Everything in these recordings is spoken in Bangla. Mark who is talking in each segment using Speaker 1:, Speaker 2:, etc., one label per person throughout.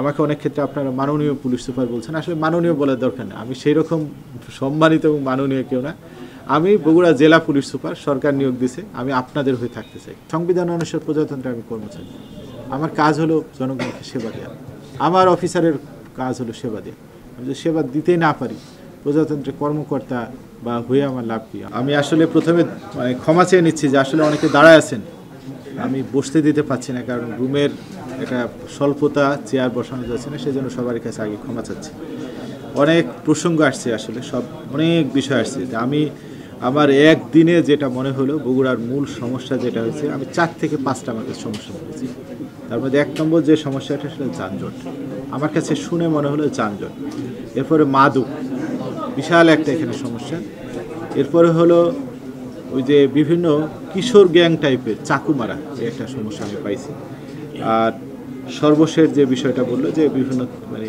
Speaker 1: আমাকে অনেক ক্ষেত্রে আপনারা মাননীয় পুলিশ সুপার বলছেন আসলে মাননীয় বলার দরকার নেই আমি সেই রকম সম্মানিত এবং মাননীয় কেউ না আমি বগুড়া জেলা পুলিশ সুপার সরকার নিয়োগ দিছে আমি আপনাদের হয়ে থাকতে চাই সংবিধান অনুসার প্রজাতন্ত্রে আমি কর্মচারী আমার কাজ হলো জনগণকে সেবা দেওয়া আমার অফিসারের কাজ হলো সেবা দেওয়া আমি যদি সেবা দিতে না পারি প্রজাতন্ত্রের কর্মকর্তা বা হয়ে আমার লাভ কী আমি আসলে প্রথমে মানে ক্ষমা চেয়ে নিচ্ছি যে আসলে অনেকে দাঁড়ায় আছেন আমি বসতে দিতে পারছি না কারণ রুমের একটা স্বল্পতা চেয়ার বসানো যাচ্ছে না সেজন্য সবার কাছে আগে ক্ষমা চাচ্ছি অনেক প্রসঙ্গ আসছে আসলে সব অনেক বিষয় আসছে আমি আমার একদিনে যেটা মনে হলো বগুড়ার মূল সমস্যা যেটা হয়েছে আমি চার থেকে পাঁচটা আমার কাছে সমস্যা পেয়েছি তার মধ্যে এক নম্বর যে সমস্যাটা সেটা যানজট আমার কাছে শুনে মনে হলো যানজট এরপরে মাদক বিশাল একটা এখানে সমস্যা এরপরে হলো ওই যে বিভিন্ন কিশোর গ্যাং টাইপের চাকু মারা একটা সমস্যা আমি পাইছি আর সর্বশেষ যে বিষয়টা বললো যে বিভিন্ন মানে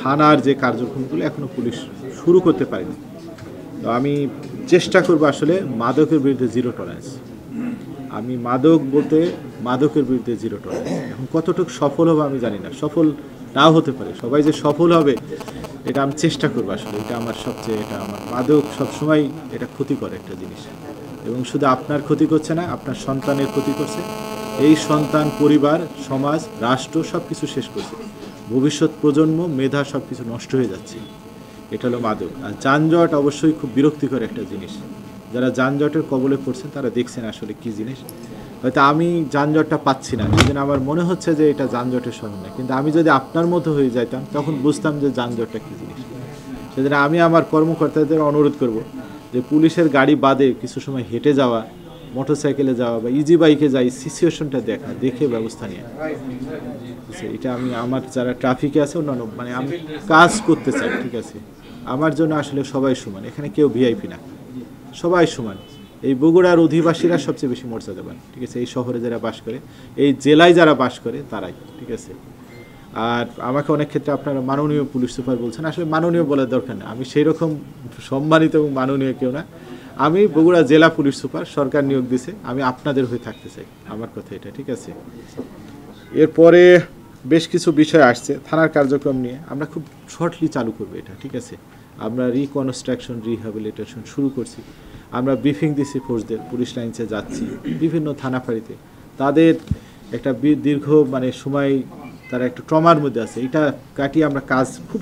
Speaker 1: থানার যে কার্যক্রমগুলো এখনও পুলিশ শুরু করতে পারেনি তো আমি চেষ্টা করবো আসলে মাদকের বিরুদ্ধে জিরো টলারেন্স আমি মাদক বলতে মাদকের বিরুদ্ধে জিরো টলারেন্স এখন কতটুকু সফল হবে আমি জানি না সফল নাও হতে পারে সবাই যে সফল হবে এটা আমি চেষ্টা করবো আসলে এটা আমার সবচেয়ে এটা আমার মাদক সবসময় এটা ক্ষতিকর একটা জিনিস এবং শুধু আপনার ক্ষতি করছে না আপনার সন্তানের ক্ষতি করছে এই সন্তান পরিবার সমাজ রাষ্ট্র সব কিছু শেষ করছে ভবিষ্যৎ প্রজন্ম মেধা সব কিছু নষ্ট হয়ে যাচ্ছে এটা হলো মাদক আর যানজট অবশ্যই খুব বিরক্তিকর একটা জিনিস যারা যানজটের কবলে পড়ছেন তারা দেখছেন আসলে কি জিনিস হয়তো আমি যানজটটা পাচ্ছি না সেদিন আমার মনে হচ্ছে যে এটা যানজটের সময় না কিন্তু আমি যদি আপনার মতো হয়ে যাইতাম তখন বুঝতাম যে যানজটটা কী জিনিস সেদিন আমি আমার কর্মকর্তাদের অনুরোধ করব যে পুলিশের গাড়ি বাদে কিছু সময় হেঁটে যাওয়া মোটরসাইকেলে যাওয়া বা ইজি বাইকে যাই সিচুয়েশনটা দেখা দেখে ব্যবস্থা নিয়ে আচ্ছা, এটা আমি আমার যারা ট্রাফিকে আছে অন্যান্য মানে আমি কাজ করতে চাই ঠিক আছে আমার জন্য আসলে সবাই সমান এখানে কেউ ভিআইপি না সবাই সমান এই বগুড়ার অধিবাসীরা সবচেয়ে বেশি মর্যাদাবান ঠিক আছে এই শহরে যারা বাস করে এই জেলায় যারা বাস করে তারাই ঠিক আছে আর আমাকে অনেক ক্ষেত্রে আপনারা মাননীয় পুলিশ সুপার বলছেন আসলে মাননীয় বলার দরকার না আমি সেই রকম সম্মানিত এবং মাননীয় কেউ না আমি বগুড়া জেলা পুলিশ সুপার সরকার নিয়োগ দিছে আমি আপনাদের হয়ে থাকতে চাই আমার কথা এটা ঠিক আছে এরপরে বেশ কিছু বিষয় আসছে থানার কার্যক্রম নিয়ে আমরা খুব শর্টলি চালু করবো এটা ঠিক আছে আমরা রিকনস্ট্রাকশন রিহ্যাবিলিটেশন শুরু করছি আমরা ব্রিফিং দিছি ফোর্সদের পুলিশ লাইন্সে যাচ্ছি বিভিন্ন থানা ফাঁড়িতে তাদের একটা দীর্ঘ মানে সময় তারা একটা ট্রমার মধ্যে আছে এটা কাটিয়ে আমরা কাজ খুব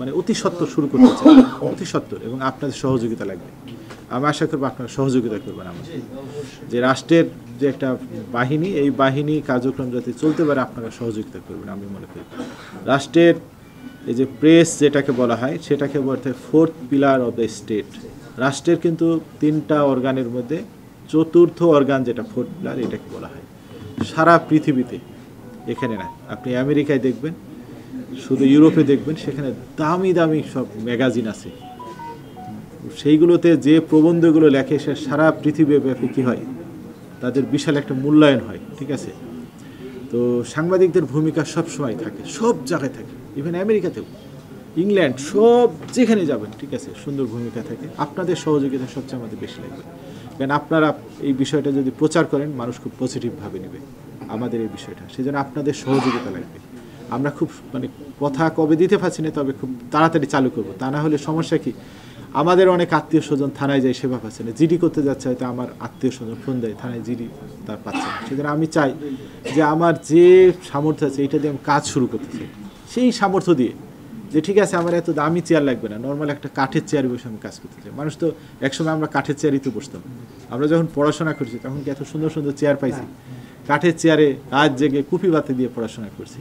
Speaker 1: মানে অতি সত্ত্বর শুরু করতে চাই অতি সত্ত্বর এবং আপনাদের সহযোগিতা লাগবে আমি আশা করবো আপনারা সহযোগিতা করবেন আমাদের যে রাষ্ট্রের যে একটা বাহিনী এই বাহিনী কার্যক্রম যাতে চলতে পারে আপনারা সহযোগিতা করবেন আমি মনে করি রাষ্ট্রের এই যে প্রেস যেটাকে বলা হয় সেটাকে বলতে fourth pillar of the state রাষ্ট্রের কিন্তু তিনটা অর্গানের মধ্যে চতুর্থ অর্গান যেটা ফোর্থ পিলার এটাকে বলা হয় সারা পৃথিবীতে এখানে না আপনি আমেরিকায় দেখবেন শুধু ইউরোপে দেখবেন সেখানে দামি দামি সব ম্যাগাজিন আছে সেইগুলোতে যে প্রবন্ধগুলো লেখে সে সারা পৃথিবীব্যাপী কী হয় তাদের বিশাল একটা মূল্যায়ন হয় ঠিক আছে তো সাংবাদিকদের ভূমিকা সব সময় থাকে সব জায়গায় থাকে ইভেন আমেরিকাতেও ইংল্যান্ড সব যেখানে যাবেন ঠিক আছে সুন্দর ভূমিকা থাকে আপনাদের সহযোগিতা সবচেয়ে আমাদের বেশি লাগবে কারণ আপনারা এই বিষয়টা যদি প্রচার করেন মানুষ খুব পজিটিভভাবে নেবে আমাদের এই বিষয়টা সেজন্য আপনাদের সহযোগিতা লাগবে আমরা খুব মানে কথা কবে দিতে পারছি না তবে খুব তাড়াতাড়ি চালু করবো তা না হলে সমস্যা কি আমাদের অনেক আত্মীয় স্বজন থানায় যায় সেবা পাচ্ছে না জিডি করতে যাচ্ছে হয়তো আমার আত্মীয় স্বজন ফোন দেয় থানায় জিডি তার পাচ্ছে না সেখানে আমি চাই যে আমার যে সামর্থ্য আছে এটা দিয়ে আমি কাজ শুরু করতে চাই সেই সামর্থ্য দিয়ে যে ঠিক আছে আমার এত দামি চেয়ার লাগবে না নর্মাল একটা কাঠের চেয়ার বসে আমি কাজ করতে চাই মানুষ তো একসময় আমরা কাঠের চেয়ারই তো বসতাম আমরা যখন পড়াশোনা করছি তখন কি এত সুন্দর সুন্দর চেয়ার পাইছি কাঠের চেয়ারে রাত জেগে কুপি বাতি দিয়ে পড়াশোনা করছি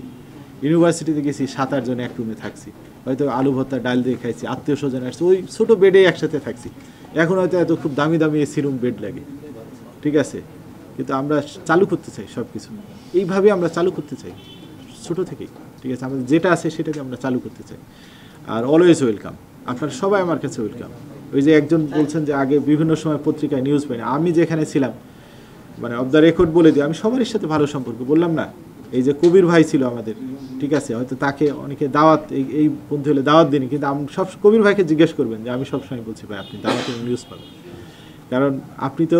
Speaker 1: ইউনিভার্সিটিতে গেছি সাত আটজন এক রুমে থাকছি হয়তো আলু ভর্তা ডাল দিয়ে খাইছি আত্মীয় স্বজন আসছে ওই ছোটো বেডে একসাথে থাকছি এখন হয়তো এত খুব দামি দামি এসি রুম বেড লাগে ঠিক আছে কিন্তু আমরা চালু করতে চাই সব কিছু এইভাবে আমরা চালু করতে চাই ছোট থেকেই ঠিক আছে আমাদের যেটা আছে সেটাকে আমরা চালু করতে চাই আর অলওয়েজ ওয়েলকাম আপনারা সবাই আমার কাছে ওয়েলকাম ওই যে একজন বলছেন যে আগে বিভিন্ন সময় পত্রিকায় নিউজ পাইনি আমি যেখানে ছিলাম মানে অফ দ্য রেকর্ড বলে দিই আমি সবারই সাথে ভালো সম্পর্ক বললাম না এই যে কবির ভাই ছিল আমাদের ঠিক আছে হয়তো তাকে অনেকে দাওয়াত এই এই পন্থী হলে দাওয়াত দিন কিন্তু আমি সব কবির ভাইকে জিজ্ঞেস করবেন যে আমি সবসময় বলছি ভাই আপনি দাওয়াতে নিউজ পাবেন কারণ আপনি তো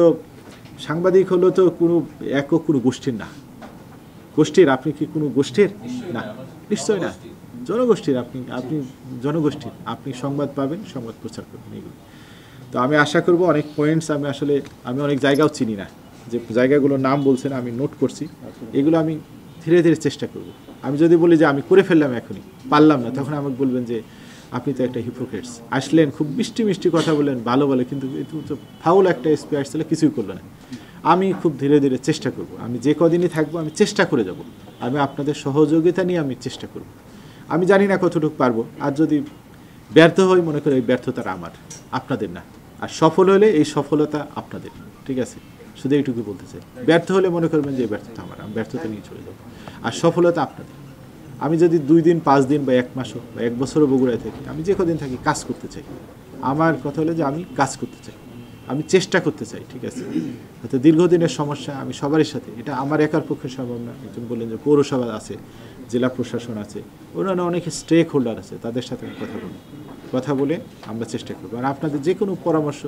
Speaker 1: সাংবাদিক হলো তো কোনো একক কোনো গোষ্ঠীর না গোষ্ঠীর আপনি কি কোনো গোষ্ঠীর না নিশ্চয় না জনগোষ্ঠীর আপনি আপনি জনগোষ্ঠীর আপনি সংবাদ পাবেন সংবাদ প্রচার করবেন এগুলো তো আমি আশা করব অনেক পয়েন্টস আমি আসলে আমি অনেক জায়গাও চিনি না যে জায়গাগুলোর নাম বলছেন আমি নোট করছি এগুলো আমি ধীরে ধীরে চেষ্টা করব আমি যদি বলি যে আমি করে ফেললাম এখনই পারলাম না তখন আমাকে বলবেন যে আপনি তো একটা হিপোক্রেটস আসলেন খুব মিষ্টি মিষ্টি কথা বলেন ভালো বলে কিন্তু তো ফাউল একটা স্পে তাহলে কিছুই করলো না আমি খুব ধীরে ধীরে চেষ্টা করব আমি যে কদিনই থাকবো আমি চেষ্টা করে যাব আমি আপনাদের সহযোগিতা নিয়ে আমি চেষ্টা করব আমি জানি না কতটুকু পারবো আর যদি ব্যর্থ হই মনে করি এই ব্যর্থতাটা আমার আপনাদের না আর সফল হলে এই সফলতা আপনাদের ঠিক আছে শুধু এইটুকু বলতে চাই ব্যর্থ হলে মনে করবেন যে ব্যর্থতা আমার আমি ব্যর্থতা নিয়ে চলে যাবো আর সফলতা আপনাদের আমি যদি দুই দিন পাঁচ দিন বা এক মাসও বা এক বছরও বগুড়ায় থাকি আমি যে কদিন থাকি কাজ করতে চাই আমার কথা হলো যে আমি কাজ করতে চাই আমি চেষ্টা করতে চাই ঠিক আছে হয়তো দীর্ঘদিনের সমস্যা আমি সবারই সাথে এটা আমার একার পক্ষে সম্ভব না একজন বললেন যে পৌরসভা আছে জেলা প্রশাসন আছে অন্যান্য অনেক স্টেক হোল্ডার আছে তাদের সাথে আমি কথা বলি কথা বলে আমরা চেষ্টা করবো আর আপনাদের যে কোনো পরামর্শ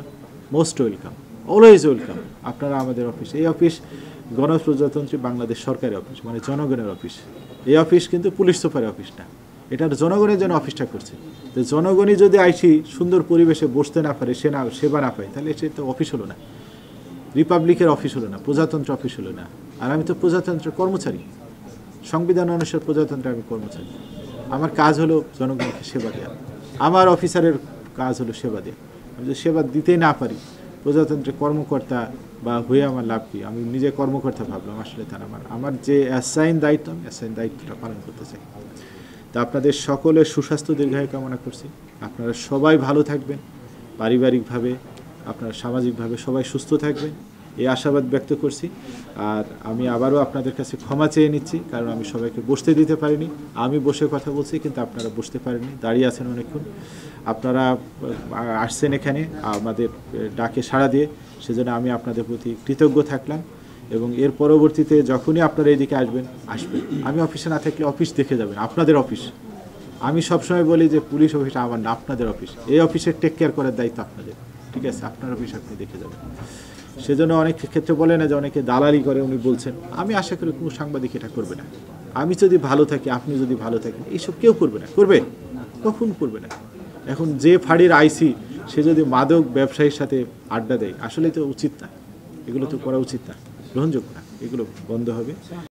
Speaker 1: মোস্ট ওয়েলকাম অলওয়েজ ওয়েলকাম আপনারা আমাদের অফিস এই অফিস গণপ্রজাতন্ত্রী বাংলাদেশ সরকারি অফিস মানে জনগণের অফিস এই অফিস কিন্তু পুলিশ সুপারের অফিস না এটার জনগণের জন্য অফিসটা করছে তো জনগণই যদি আইসি সুন্দর পরিবেশে বসতে না পারে সে না সেবা না পায় তাহলে সে তো অফিস হলো না রিপাবলিকের অফিস হলো না প্রজাতন্ত্র অফিস হলো না আর আমি তো প্রজাতন্ত্রের কর্মচারী সংবিধান অনুসার প্রজাতন্ত্রের আমি কর্মচারী আমার কাজ হলো জনগণকে সেবা দেওয়া আমার অফিসারের কাজ হলো সেবা দেওয়া আমি যদি সেবা দিতে না পারি প্রজাতন্ত্রের কর্মকর্তা বা হয়ে আমার লাভ কী আমি নিজে কর্মকর্তা ভাবলাম আসলে তার আমার আমার যে অ্যাসাইন দায়িত্ব আমি অ্যাসাইন দায়িত্বটা পালন করতে চাই তা আপনাদের সকলের সুস্বাস্থ্য দীর্ঘায়ু কামনা করছি আপনারা সবাই ভালো থাকবেন পারিবারিকভাবে আপনারা সামাজিকভাবে সবাই সুস্থ থাকবেন এই আশাবাদ ব্যক্ত করছি আর আমি আবারও আপনাদের কাছে ক্ষমা চেয়ে নিচ্ছি কারণ আমি সবাইকে বসতে দিতে পারিনি আমি বসে কথা বলছি কিন্তু আপনারা বসতে পারেননি দাঁড়িয়ে আছেন অনেকক্ষণ আপনারা আসছেন এখানে আমাদের ডাকে সাড়া দিয়ে সেজন্য আমি আপনাদের প্রতি কৃতজ্ঞ থাকলাম এবং এর পরবর্তীতে যখনই আপনারা এদিকে আসবেন আসবেন আমি অফিসে না থাকলে অফিস দেখে যাবেন আপনাদের অফিস আমি সবসময় বলি যে পুলিশ অফিস আমার না আপনাদের অফিস এই অফিসের টেক কেয়ার করার দায়িত্ব আপনাদের ঠিক আছে আপনার অফিস আপনি দেখে যাবেন সেজন্য অনেক ক্ষেত্রে বলে না যে অনেকে দালালি করে উনি বলছেন আমি আশা করি কোনো সাংবাদিক এটা করবে না আমি যদি ভালো থাকি আপনি যদি ভালো থাকেন এইসব কেউ করবে না করবে কখন করবে না এখন যে ফাড়ির আইসি সে যদি মাদক ব্যবসায়ীর সাথে আড্ডা দেয় আসলে তো উচিত না এগুলো তো করা উচিত না গ্রহণযোগ্য না এগুলো বন্ধ হবে